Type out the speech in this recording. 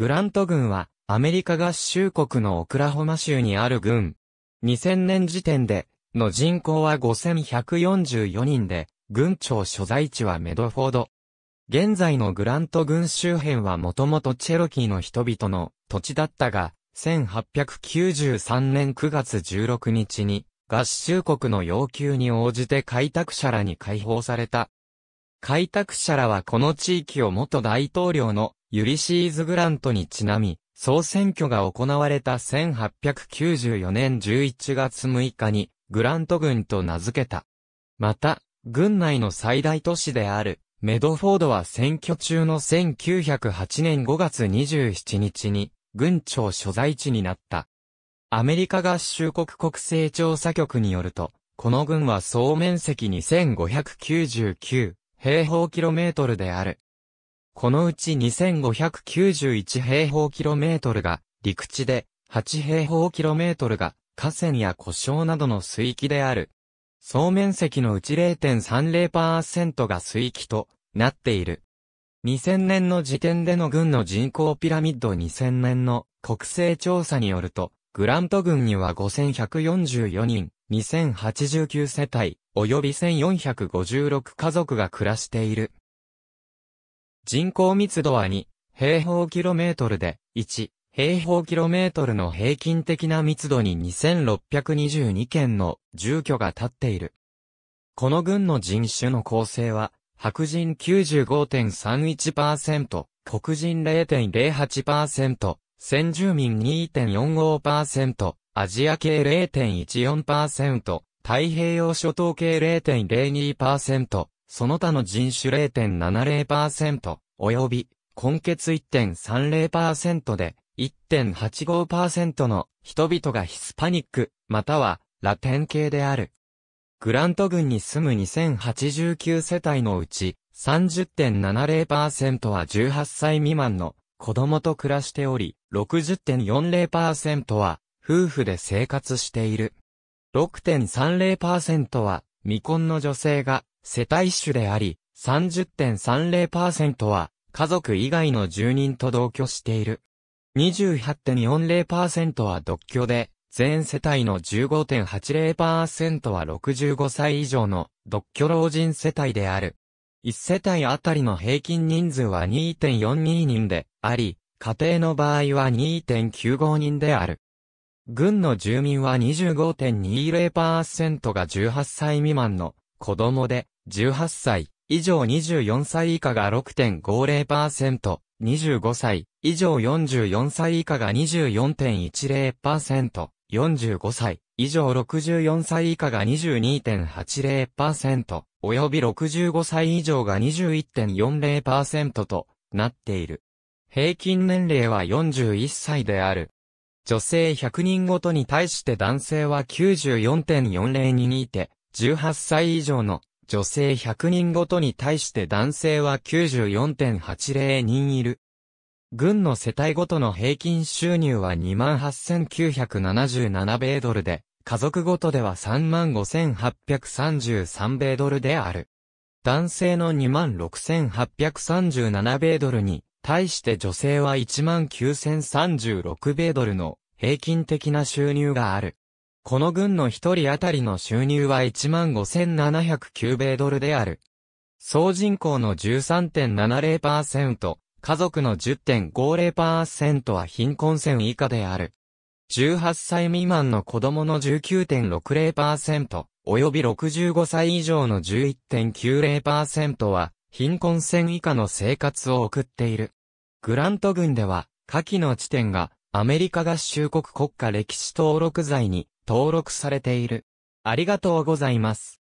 グラント軍は、アメリカ合衆国のオクラホマ州にある軍。2000年時点で、の人口は5144人で、軍庁所在地はメドフォード。現在のグラント軍周辺はもともとチェロキーの人々の土地だったが、1893年9月16日に合衆国の要求に応じて開拓者らに解放された。開拓者らはこの地域を元大統領のユリシーズ・グラントにちなみ、総選挙が行われた1894年11月6日に、グラント軍と名付けた。また、軍内の最大都市である、メドフォードは選挙中の1908年5月27日に、軍庁所在地になった。アメリカ合衆国国勢調査局によると、この軍は総面積2 5 9 9平方キロメートルである。このうち2591平方キロメートルが陸地で、8平方キロメートルが河川や故障などの水域である。総面積のうち0.30%が水域となっている。2000年の時点での軍の人口ピラミッド2000年の国勢調査によると、グラント軍には5144人、2089世帯、及び1456家族が暮らしている。人口密度は2平方キロメートルで1平方キロメートルの平均的な密度に2622件の住居が立っている。この群の人種の構成は白人95.31%、黒人0.08%、先住民2.45%、アジア系0.14%、太平洋諸島系0.02%、その他の人種0.70%、及び、根血1.30%で、1.85%の人々がヒスパニック、またはラテン系である。グラント郡に住む2089世帯のうち、30.70%は18歳未満の子供と暮らしており、60.40%は夫婦で生活している。6.30%は未婚の女性が世帯主であり、30.30%は家族以外の住人と同居している。28.40%は独居で、全世帯の15.80%は65歳以上の独居老人世帯である。1世帯あたりの平均人数は2.42人であり、家庭の場合は2.95人である。軍の住民は25.20%が18歳未満の子供で、18歳以上24歳以下が6.50%、25歳以上44歳以下が24.10%、45歳以上64歳以下が22.80%、及び65歳以上が21.40%となっている。平均年齢は41歳である。女性100人ごとに対して男性は94.40人にいて、18歳以上の女性100人ごとに対して男性は94.80人いる。軍の世帯ごとの平均収入は28,977米ドルで、家族ごとでは35,833米ドルである。男性の26,837米ドルに、対して女性は19,036米ドルの平均的な収入がある。この軍の一人当たりの収入は15,709米ドルである。総人口の13.70%、家族の10.50%は貧困線以下である。18歳未満の子供の19.60%、及び65歳以上の11.90%は、貧困線以下の生活を送っている。グラント軍では、下記の地点が、アメリカ合衆国国家歴史登録罪に登録されている。ありがとうございます。